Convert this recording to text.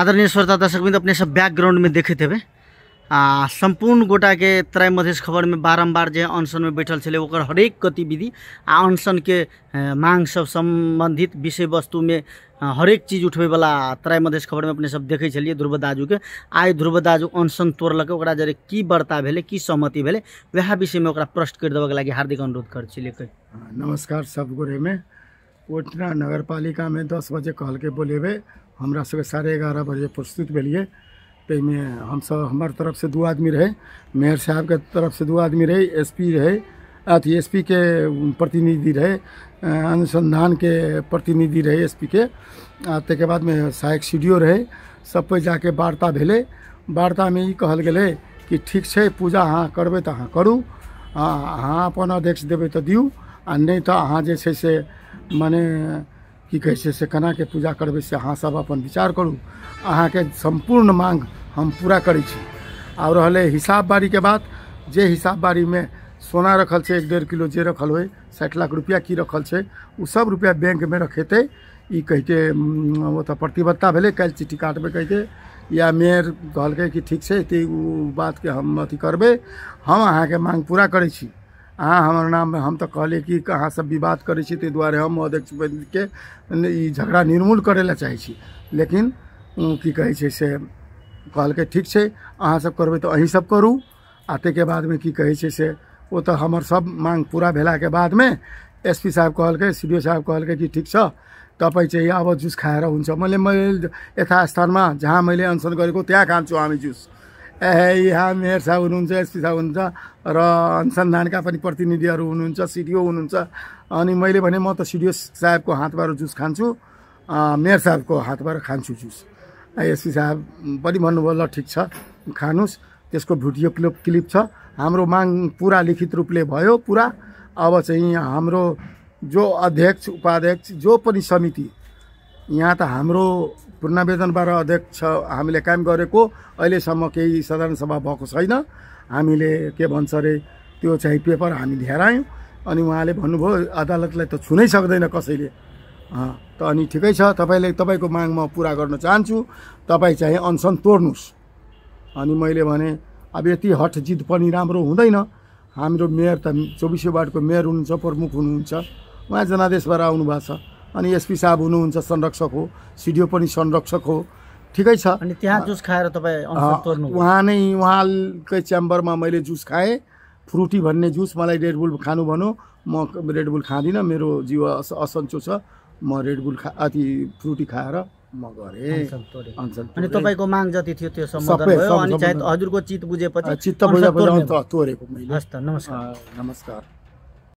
आदरणीय श्रोता दर्शकबिंद अपने सब बैकग्राउंड में देखे थे सम्पूर्ण गोटा के तराई मधेश खबर में बारम्बार जे अनशन में बैठल छे ओकर हरेक गतिविधि आ अनशन के मांग सब संबंधित विषय वस्तु में हरेक चीज उठबे वाला तराई मधेश खबर में अपने सब देखे छलिए ध्रुव दाजू के आइ ध्रुव दाजू अनशन तोड़लक ओकरा जरे की वार्ता भेले की सहमति भेले वह विषय में ओकरा प्रश्न कर देवे लगे हार्दिक अनुरोध कर छलिए नमस्कार सब गोरे में ओटना नगर पालिका में दस बजे कल के बोले हुए हमरा सबके साढ़े ग्यारह बजे प्रस्तुत हम सब हमारे तरफ से दू आदमी रहे मेयर साहब के तरफ से दू आदमी रहे एस पी रहै अथी एस पी के प्रतिनिधि रहे अनुसंधान के प्रतिनिधि रहे एस पी के आ बाद में सहायक सी डी ओ रहे सब पे जाके वार्ता वार्ता में ई कहल गेलै कि ठीक है पूजा अहाँ करबै तऽ अहाँ अहाँ अपन अध्यक्ष देवे तो दियू आ नहीं तो अहाँ जैसे से मने कि कैसे से कना के पूजा करबै से अहाँ सब अपन विचार करू के सम्पूर्ण मांग हम पूरा कर छी बारी के हिसाब बारीके बात जे हिसाब में सोना रखल छै एक डेढ़ किलो जे रखल हो साठ लाख रुपया की रखल है उ सब रुपया बैंक में रखेते कह के प्रतिबद्धता भले कल चिट्ठी काटबै कहिके या मेयर कहलक कि ठीक है तऽ बात के हम अथी करबे हम अहाँ के मांग पूरा करी छी अहाँ हमारे नाम हम तो कहलियै कि अहाँ सब विवाद करे ते दुआरे हम अध्यक्ष के झगड़ा निर्मूल करे ला चाहे लेकिन कि कहे से से कहलकै ठीक है अहाँ सब करबै तो अहीँ सब करू आ के बाद में कि कहे से वो तो हमार सब मांग पूरा बाद में एस पी साहब कहलकै सी डी ओ साहब कहा कि ठीक छ तपाईँ अब जूस खाएर हुन्छ मैले मैले में जहाँ मैं अनशन गरेको त्यहाँ खान्छु हामी जूस यहाँ मेयर साहब हुनुहुन्छ एसपी साहब हुनुहुन्छ र अनुसन्धानका पनि प्रतिनिधिहरू हुनुहुन्छ सिडिओ हुनुहुन्छ अनि मैले भने म त सिडिओ साहेबको हातबाट जुस खान्छु मेयर साहबको हातबाट खान्छु जुस एसपी साहब पनि भन्नुभयो ल ठिक छ खानुहोस् त्यसको भिडियो क्लिप क्लिप छ हाम्रो माग पुरा लिखित रूपले भयो पुरा अब चाहिँ हाम्रो जो अध्यक्ष उपाध्यक्ष जो पनि समिति यहाँ त हाम्रो पुनर्वेतनबाट अध्यक्ष हामीले काम गरेको अहिलेसम्म केही साधारण सभा भएको छैन हामीले के भन्छ अरे त्यो चाहिँ पेपर हामी लिएर आयौँ अनि उहाँले भन्नुभयो अदालतलाई त छुनै सक्दैन कसैले त अनि ठिकै छ तपाईँले तपाईँको माग म पुरा गर्न चाहन्छु तपाईँ चाहिँ अनसन तोड्नुहोस् अनि मैले भने अब यति हट जित पनि राम्रो हुँदैन हाम्रो मेयर त चौबिसै वार्डको मेयर हुनुहुन्छ प्रमुख हुनुहुन्छ उहाँ जनादेशबाट भएको छ अनि एसपी साहब हुनुहुन्छ संरक्षक हो सिडिओ पनि संरक्षक हो ठिकै छ अनि त्यहाँ जुस खाएर तपाईँ उहाँ नै उहाँकै च्याम्बरमा मैले जुस खाएँ फ्रुटी भन्ने जुस मलाई रेडबुल खानु भनौँ म रेडबुल खाँदिनँ मेरो जीव अस असन्चो छ म रेडबुल खा अति फ्रुटी खाएर म गरेँ अनि तपाईँको माग जति थियो त्यो सबै हजुरको चित बुझेपछि चित्त बुझेपछि तोरेको मैले नमस्कार नमस्कार